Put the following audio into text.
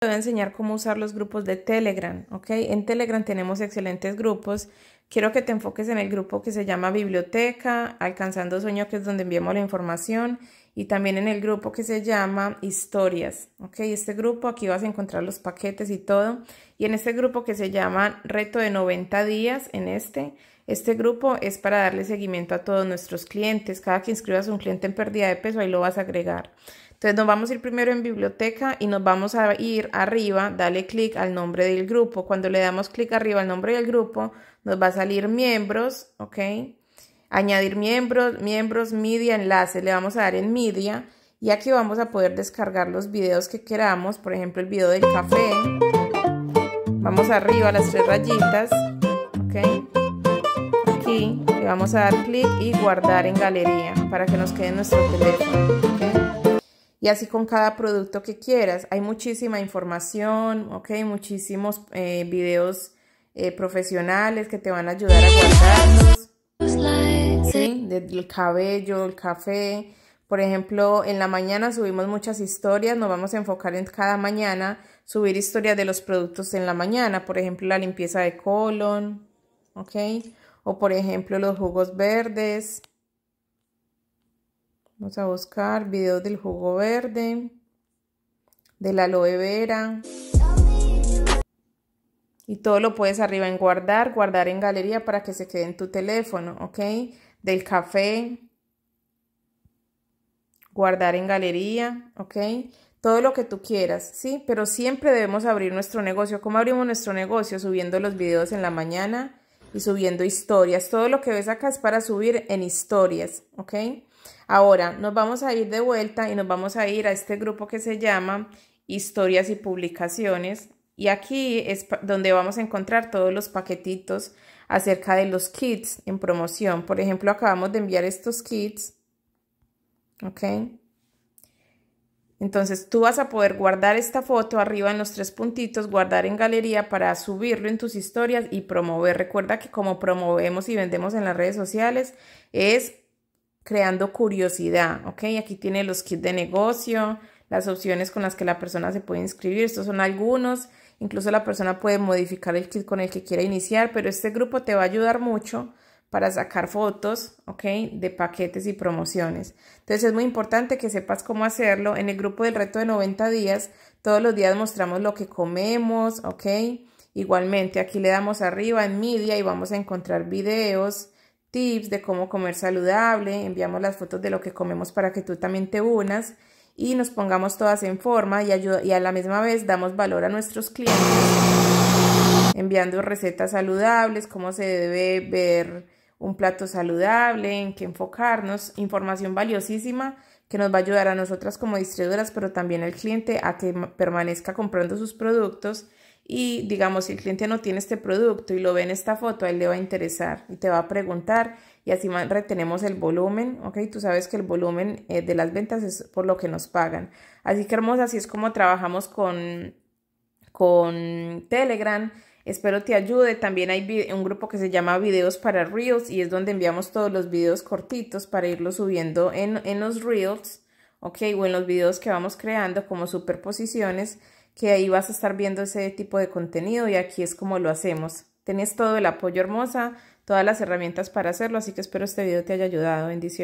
te voy a enseñar cómo usar los grupos de Telegram, ¿ok? En Telegram tenemos excelentes grupos. Quiero que te enfoques en el grupo que se llama Biblioteca, Alcanzando Sueño, que es donde enviamos la información, y también en el grupo que se llama Historias, ¿ok? Este grupo, aquí vas a encontrar los paquetes y todo. Y en este grupo que se llama Reto de 90 días, en este, este grupo es para darle seguimiento a todos nuestros clientes. Cada que inscribas a un cliente en pérdida de peso, ahí lo vas a agregar. Entonces nos vamos a ir primero en biblioteca y nos vamos a ir arriba, dale clic al nombre del grupo. Cuando le damos clic arriba al nombre del grupo, nos va a salir miembros, ¿ok? Añadir miembros, miembros, media, enlace. Le vamos a dar en media y aquí vamos a poder descargar los videos que queramos. Por ejemplo, el video del café. Vamos arriba a las tres rayitas, ¿ok? vamos a dar clic y guardar en galería para que nos quede nuestro teléfono. ¿okay? Y así con cada producto que quieras. Hay muchísima información, ¿ok? muchísimos eh, videos eh, profesionales que te van a ayudar a guardarlos. ¿sí? cabello, el café. Por ejemplo, en la mañana subimos muchas historias, nos vamos a enfocar en cada mañana, subir historias de los productos en la mañana, por ejemplo, la limpieza de colon, ¿ok? o por ejemplo los jugos verdes. Vamos a buscar videos del jugo verde, de la aloe vera. Y todo lo puedes arriba en guardar, guardar en galería para que se quede en tu teléfono, ¿ok? Del café, guardar en galería, ¿ok? Todo lo que tú quieras, ¿sí? Pero siempre debemos abrir nuestro negocio. ¿Cómo abrimos nuestro negocio? Subiendo los videos en la mañana, y subiendo historias. Todo lo que ves acá es para subir en historias, ¿ok? Ahora nos vamos a ir de vuelta y nos vamos a ir a este grupo que se llama historias y publicaciones. Y aquí es donde vamos a encontrar todos los paquetitos acerca de los kits en promoción. Por ejemplo, acabamos de enviar estos kits. ¿Ok? Entonces tú vas a poder guardar esta foto arriba en los tres puntitos, guardar en galería para subirlo en tus historias y promover. Recuerda que como promovemos y vendemos en las redes sociales es creando curiosidad, ¿ok? Aquí tiene los kits de negocio, las opciones con las que la persona se puede inscribir, estos son algunos, incluso la persona puede modificar el kit con el que quiera iniciar, pero este grupo te va a ayudar mucho para sacar fotos, ¿ok? De paquetes y promociones. Entonces es muy importante que sepas cómo hacerlo. En el grupo del reto de 90 días, todos los días mostramos lo que comemos, ¿ok? Igualmente, aquí le damos arriba en media y vamos a encontrar videos, tips de cómo comer saludable, enviamos las fotos de lo que comemos para que tú también te unas y nos pongamos todas en forma y, y a la misma vez damos valor a nuestros clientes enviando recetas saludables, cómo se debe ver un plato saludable, en que enfocarnos, información valiosísima que nos va a ayudar a nosotras como distribuidoras, pero también al cliente a que permanezca comprando sus productos. Y digamos, si el cliente no tiene este producto y lo ve en esta foto, a él le va a interesar y te va a preguntar y así retenemos el volumen, ¿ok? Tú sabes que el volumen eh, de las ventas es por lo que nos pagan. Así que hermosa, así es como trabajamos con, con Telegram Espero te ayude. También hay un grupo que se llama Videos para Reels y es donde enviamos todos los videos cortitos para irlos subiendo en, los Reels, ¿ok? O en los videos que vamos creando como superposiciones, que ahí vas a estar viendo ese tipo de contenido y aquí es como lo hacemos. Tenés todo el apoyo hermosa, todas las herramientas para hacerlo, así que espero este video te haya ayudado. Bendiciones.